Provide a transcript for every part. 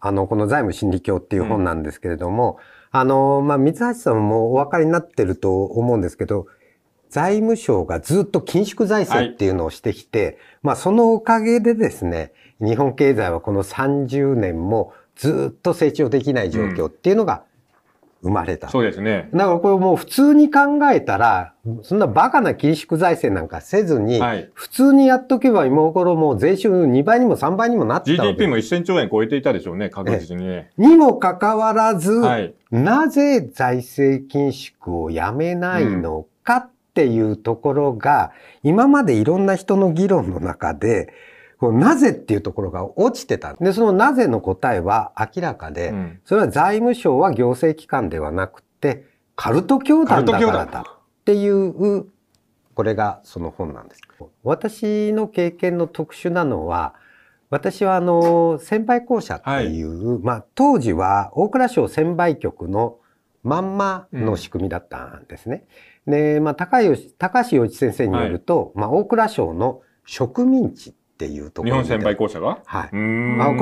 あの、この財務心理教っていう本なんですけれども、うん、あの、まあ、三橋さんもお分かりになってると思うんですけど、財務省がずっと緊縮財政っていうのをしてきて、はい、まあ、そのおかげでですね、日本経済はこの30年もずっと成長できない状況っていうのが生まれた。そうですね。だからこれもう普通に考えたら、そんなバカな緊縮財政なんかせずに、はい、普通にやっとけば今頃もう税収2倍にも3倍にもなってた GDP も1000兆円超えていたでしょうね、確実ににもかかわらず、はい、なぜ財政緊縮をやめないのかっていうところが、うん、今までいろんな人の議論の中で、このなぜっていうところが落ちてた。で、そのなぜの答えは明らかで、うん、それは財務省は行政機関ではなくて、カルト教団だからだっていう、これがその本なんです。私の経験の特殊なのは、私はあの、先輩校舎っていう、はい、まあ当時は大蔵省専売局のまんまの仕組みだったんですね。うん、で、まあ高高橋洋一先生によると、はい、まあ大蔵省の植民地っっていうところ。日本先輩公社がはい。あこれ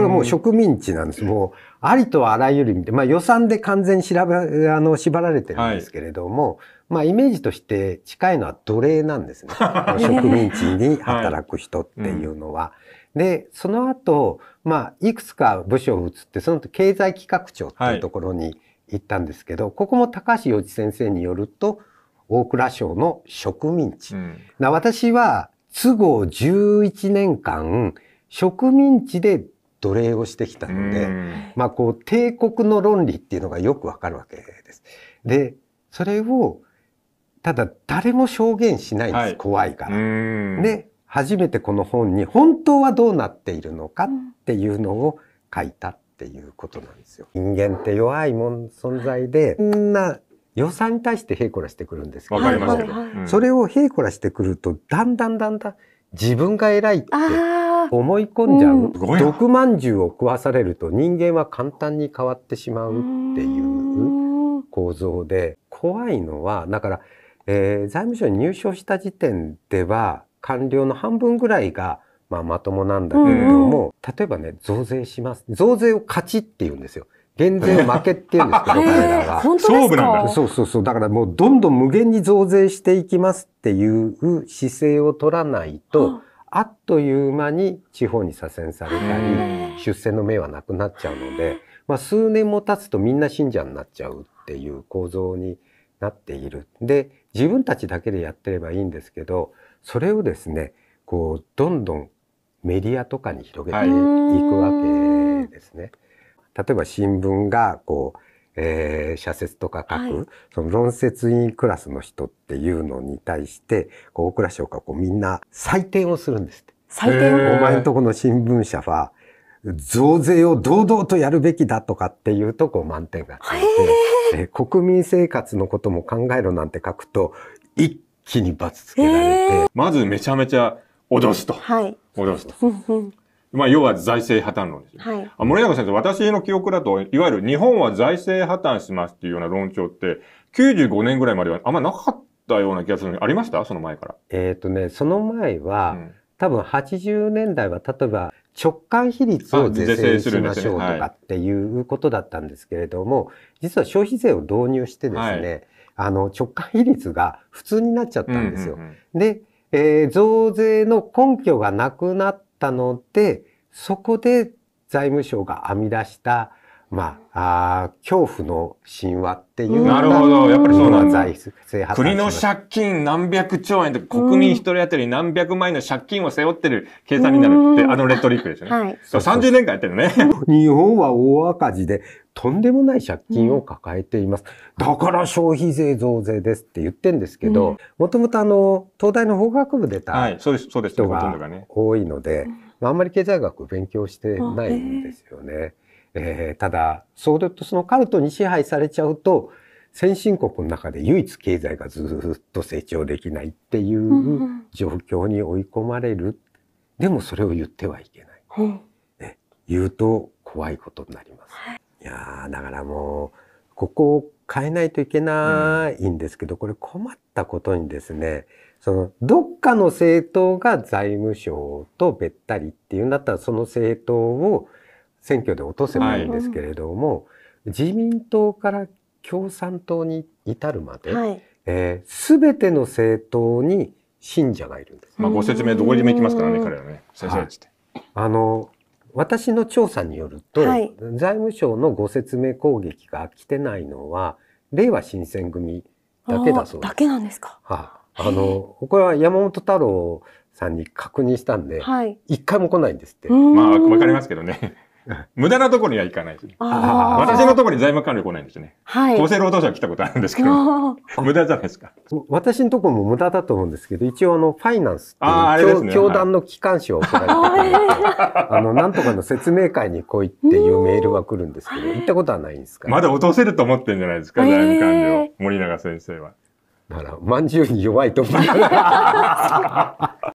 もう植民地なんです。もう、ありとあらゆる意味で、まあ予算で完全に調べ、あの、縛られてるんですけれども、はい、まあイメージとして近いのは奴隷なんですね。植民地に働く人っていうのは。はいうんで、その後、まあ、いくつか部署を移って、その後経済企画庁っていうところに行ったんですけど、はい、ここも高橋洋一先生によると、大蔵省の植民地。うん、私は、都合11年間植民地で奴隷をしてきたので、まあこう帝国の論理っていうのがよくわかるわけです。で、それをただ誰も証言しないんです、はい、怖いから。で、初めてこの本に本当はどうなっているのかっていうのを書いたっていうことなんですよ。人間って弱いもん存在で、みんな予算に対して平コらしてくるんですけど、はいはい、それを平凝らしてくると、だんだんだんだん自分が偉いって思い込んじゃう。うん、毒まんじゅうを食わされると人間は簡単に変わってしまうっていう構造で、怖いのは、だから、えー、財務省に入省した時点では、官僚の半分ぐらいが、まあ、まともなんだけれども、うんうん、例えばね、増税します。増税を勝ちって言うんですよ。減税負けって言うんですけど、彼らが。そうそうそう。だからもうどんどん無限に増税していきますっていう姿勢を取らないと、あっという間に地方に左遷されたり、出世の目はなくなっちゃうので、まあ数年も経つとみんな信者になっちゃうっていう構造になっている。で、自分たちだけでやってればいいんですけど、それをですね、こう、どんどんメディアとかに広げていくわけですね。はい例えば新聞がこう、えー、社説とか書く、はい、その論説委員クラスの人っていうのに対して、こう、大倉省がこうみんな採点をするんですって。採点お前んとこの新聞社は、増税を堂々とやるべきだとかっていうとこう満点がついて、えー、国民生活のことも考えろなんて書くと、一気に罰つけられて。まずめちゃめちゃ脅すと。はい。脅すと。まあ、要は財政破綻論ですよ。はい。あ、森永先生、私の記憶だと、いわゆる日本は財政破綻しますっていうような論調って、95年ぐらいまではあんまなかったような気がするのに、ありましたその前から。えっ、とね、その前は、うん、多分80年代は、例えば、直間比率を是正しましょうとかっていうことだったんですけれども、実は消費税を導入してですね、はい、あの直間比率が普通になっちゃったんですよ。で、えー、増税の根拠がなくなっったのでそこで財務省が編み出したまあ、あ恐怖の神話っていうなるほど。やっぱりそうなん財政国の借金何百兆円と国民一人当たり何百万円の借金を背負ってる計算になるって、あのレトリックですよね。はい。30年間やってるね。日本は大赤字で、とんでもない借金を抱えています。だから消費税増税ですって言ってんですけど、もともとあの、東大の法学部出た人が多いので、多い、のであんまり経済学勉強してないんですよね。えー、ただ、そうだとそのカルトに支配されちゃうと、先進国の中で唯一経済がずっと成長できないっていう状況に追い込まれる。でもそれを言ってはいけない。ね、言うと怖いことになります。いやだからもう、ここを変えないといけないんですけど、これ困ったことにですね、そのどっかの政党が財務省とべったりっていうんだったらその政党を選挙で落とせばいいんですけれども、はい、自民党から共産党に至るまで、はい、えー、全ての政党に信者がいるんです。まあ、ご説明どこにでも行きますからね、彼はね。先生、はい、あの、私の調査によると、はい、財務省のご説明攻撃が来てないのは、令和新選組だけだそうです。だけなんですか。はあ、あの、これは山本太郎さんに確認したんで、一、はい、回も来ないんですって。まあ、わかりますけどね。無駄なところには行かないし。私のところに財務管理来ないんですよね。はい、厚生労働省来たことあるんですけど、無駄じゃないですか。私のところも無駄だと思うんですけど、一応あの、ファイナンスっていう、ね、教団の機関誌を送られてあの、なんとかの説明会に来いっていうメールは来るんですけど、行ったことはないんですか、ね、まだ落とせると思ってるんじゃないですか、財務管理を。森永先生は。だから、まんじゅうに弱いと思う。